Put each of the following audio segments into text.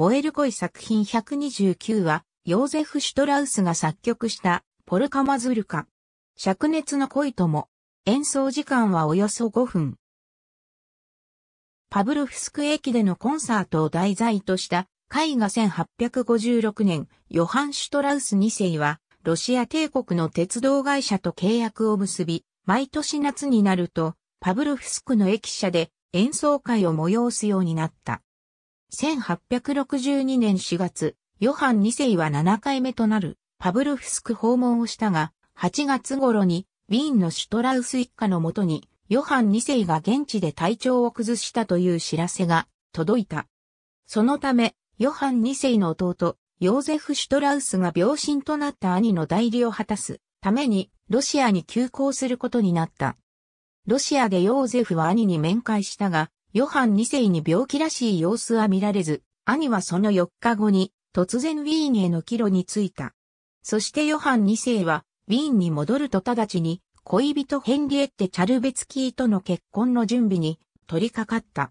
燃える恋作品129は、ヨーゼフ・シュトラウスが作曲したポルカマズルカ。灼熱の恋とも、演奏時間はおよそ5分。パブロフスク駅でのコンサートを題材とした絵画1856年、ヨハン・シュトラウス2世は、ロシア帝国の鉄道会社と契約を結び、毎年夏になると、パブロフスクの駅舎で演奏会を催すようになった。1862年4月、ヨハン2世は7回目となるパブルフスク訪問をしたが、8月頃にウィーンのシュトラウス一家のもとにヨハン2世が現地で体調を崩したという知らせが届いた。そのため、ヨハン2世の弟、ヨーゼフ・シュトラウスが病身となった兄の代理を果たすためにロシアに急行することになった。ロシアでヨーゼフは兄に面会したが、ヨハン2世に病気らしい様子は見られず、兄はその4日後に突然ウィーンへの帰路に着いた。そしてヨハン2世はウィーンに戻ると直ちに恋人ヘンリエッテ・チャルベツキーとの結婚の準備に取り掛かった。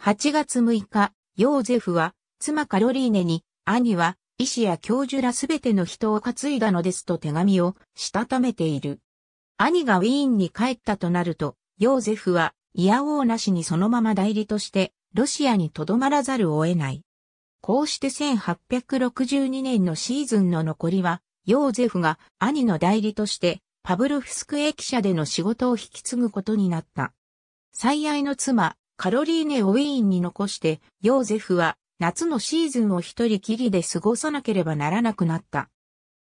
8月6日、ヨーゼフは妻カロリーネに兄は医師や教授らすべての人を担いだのですと手紙をしたためている。兄がウィーンに帰ったとなると、ヨーゼフはいやおうなしにそのまま代理として、ロシアにとどまらざるを得ない。こうして1862年のシーズンの残りは、ヨーゼフが兄の代理として、パブロフスク駅舎での仕事を引き継ぐことになった。最愛の妻、カロリーネ・をウィーンに残して、ヨーゼフは夏のシーズンを一人きりで過ごさなければならなくなった。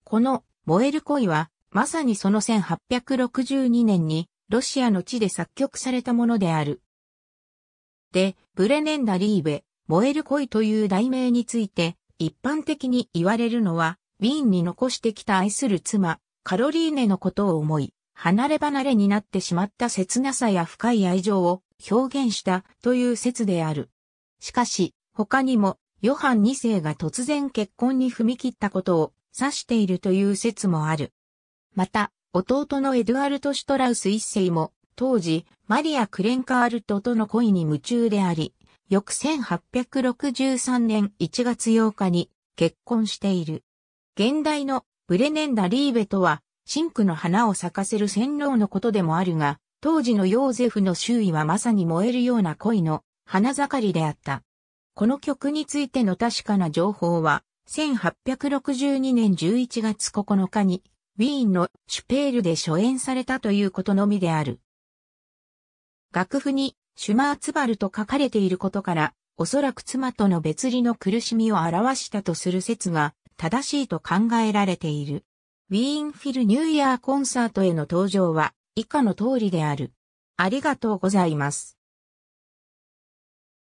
この燃える恋は、まさにその1862年にロシアの地で作曲されたものである。で、ブレネンダリーベ、燃える恋という題名について、一般的に言われるのは、ウィーンに残してきた愛する妻、カロリーネのことを思い、離れ離れになってしまった切なさや深い愛情を表現したという説である。しかし、他にも、ヨハン2世が突然結婚に踏み切ったことを指しているという説もある。また、弟のエドゥアルト・シュトラウス一世も、当時、マリア・クレンカールトとの恋に夢中であり、翌1863年1月8日に結婚している。現代のブレネンダ・リーベとは、深紅の花を咲かせる洗脳のことでもあるが、当時のヨーゼフの周囲はまさに燃えるような恋の花盛りであった。この曲についての確かな情報は、1862年11月9日にウィーンのシュペールで初演されたということのみである。楽譜にシュマーツバルと書かれていることから、おそらく妻との別離の苦しみを表したとする説が正しいと考えられている。ウィーンフィルニューイヤーコンサートへの登場は以下の通りである。ありがとうございます。